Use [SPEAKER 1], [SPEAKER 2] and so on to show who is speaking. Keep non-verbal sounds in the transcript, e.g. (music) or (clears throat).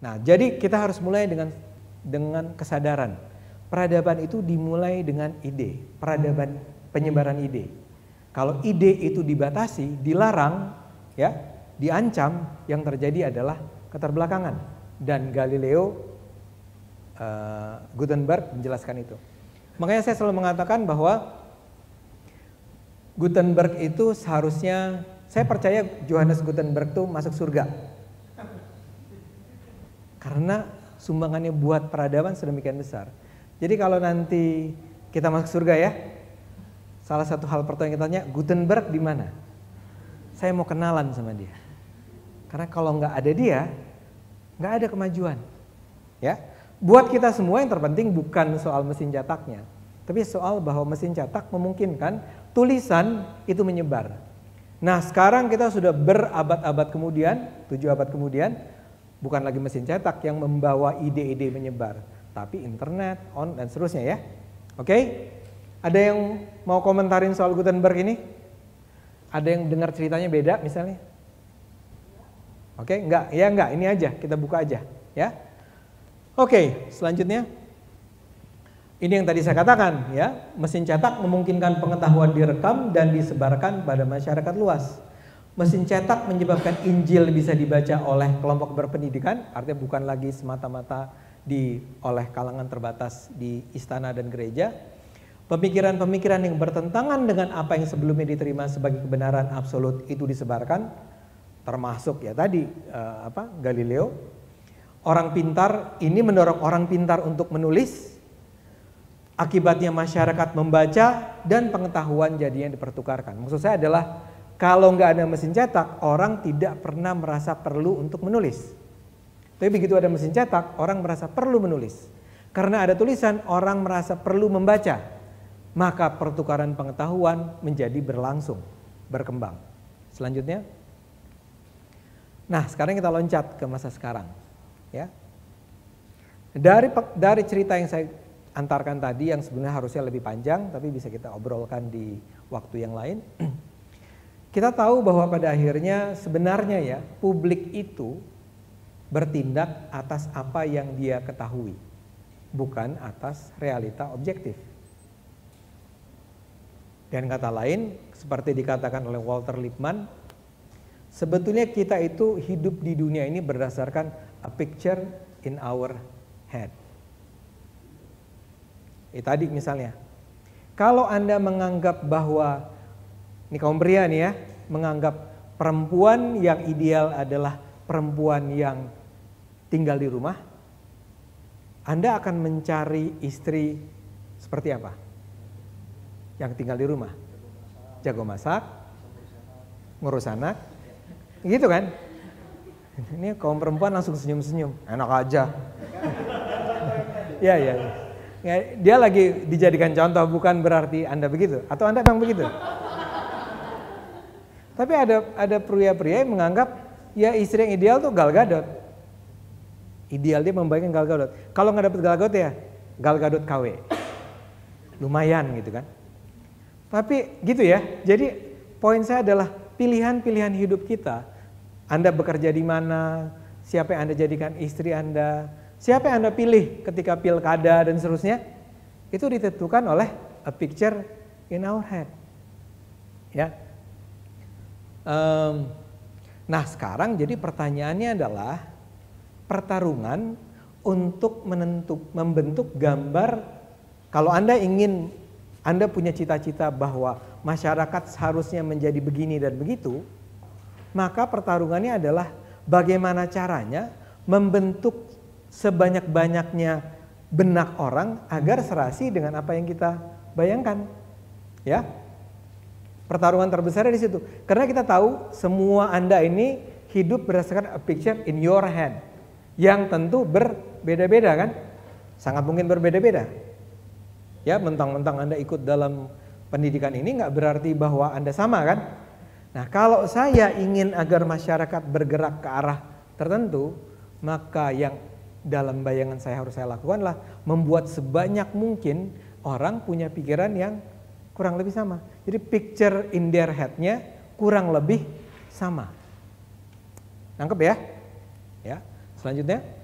[SPEAKER 1] Nah, jadi kita harus mulai dengan dengan kesadaran. Peradaban itu dimulai dengan ide, peradaban penyebaran ide. Kalau ide itu dibatasi, dilarang, ya, diancam, yang terjadi adalah keterbelakangan. Dan Galileo uh, Gutenberg menjelaskan itu. Makanya saya selalu mengatakan bahwa Gutenberg itu seharusnya saya percaya Johannes Gutenberg itu masuk surga karena sumbangannya buat peradaban sedemikian besar. Jadi kalau nanti kita masuk surga ya, salah satu hal pertama yang kita tanya, Gutenberg di mana? Saya mau kenalan sama dia. Karena kalau nggak ada dia, nggak ada kemajuan. Ya, buat kita semua yang terpenting bukan soal mesin cetaknya, tapi soal bahwa mesin cetak memungkinkan tulisan itu menyebar. Nah, sekarang kita sudah berabad-abad kemudian, tujuh abad kemudian, bukan lagi mesin cetak yang membawa ide-ide menyebar, tapi internet, on dan seterusnya ya. Oke? Okay? Ada yang mau komentarin soal Gutenberg ini? Ada yang dengar ceritanya beda misalnya? Oke, okay? enggak, ya enggak, ini aja, kita buka aja, ya. Oke, okay, selanjutnya. Ini yang tadi saya katakan, ya, mesin cetak memungkinkan pengetahuan direkam dan disebarkan pada masyarakat luas mesin cetak menyebabkan Injil bisa dibaca oleh kelompok berpendidikan, artinya bukan lagi semata-mata di oleh kalangan terbatas di istana dan gereja. Pemikiran-pemikiran yang bertentangan dengan apa yang sebelumnya diterima sebagai kebenaran absolut itu disebarkan, termasuk ya tadi uh, apa Galileo. Orang pintar ini mendorong orang pintar untuk menulis. Akibatnya masyarakat membaca dan pengetahuan jadinya dipertukarkan. Maksud saya adalah kalau nggak ada mesin cetak, orang tidak pernah merasa perlu untuk menulis. Tapi begitu ada mesin cetak, orang merasa perlu menulis. Karena ada tulisan, orang merasa perlu membaca. Maka pertukaran pengetahuan menjadi berlangsung, berkembang. Selanjutnya. Nah, sekarang kita loncat ke masa sekarang. Ya. Dari dari cerita yang saya antarkan tadi yang sebenarnya harusnya lebih panjang tapi bisa kita obrolkan di waktu yang lain (clears throat) Kita tahu bahwa pada akhirnya sebenarnya ya publik itu bertindak atas apa yang dia ketahui, bukan atas realita objektif. Dan kata lain, seperti dikatakan oleh Walter Lippmann, sebetulnya kita itu hidup di dunia ini berdasarkan a picture in our head. Eh, tadi misalnya, kalau Anda menganggap bahwa ini kaum pria nih ya, menganggap perempuan yang ideal adalah perempuan yang tinggal di rumah. Anda akan mencari istri seperti apa? Yang tinggal di rumah. Jago masak, ngurus anak, gitu kan? Ini kaum perempuan langsung senyum-senyum, enak aja. ya, ya, ya. Dia lagi dijadikan contoh bukan berarti Anda begitu. Atau Anda memang begitu? Tapi ada ada pria-pria yang menganggap ya istri yang ideal tuh Gal Gadot. Ideal dia membayangkan Gal Gadot. Kalau nggak dapet Gal Gadot ya Gal Gadot KW. Lumayan gitu kan. Tapi gitu ya. Jadi poin saya adalah pilihan-pilihan hidup kita. Anda bekerja di mana, siapa yang Anda jadikan istri Anda, siapa yang Anda pilih ketika pilkada dan seterusnya, itu ditentukan oleh a picture in our head. Ya, Um, nah sekarang jadi pertanyaannya adalah pertarungan untuk menentuk, membentuk gambar kalau Anda ingin Anda punya cita-cita bahwa masyarakat seharusnya menjadi begini dan begitu, maka pertarungannya adalah bagaimana caranya membentuk sebanyak-banyaknya benak orang agar serasi dengan apa yang kita bayangkan. Ya. Pertarungan terbesarnya di situ. Karena kita tahu semua Anda ini hidup berdasarkan a picture in your hand. Yang tentu berbeda-beda kan? Sangat mungkin berbeda-beda. Ya, mentang-mentang Anda ikut dalam pendidikan ini nggak berarti bahwa Anda sama kan? Nah, kalau saya ingin agar masyarakat bergerak ke arah tertentu, maka yang dalam bayangan saya harus saya lakukanlah membuat sebanyak mungkin orang punya pikiran yang kurang lebih sama. Jadi picture in their headnya kurang lebih sama. Nangkep ya? Ya. Selanjutnya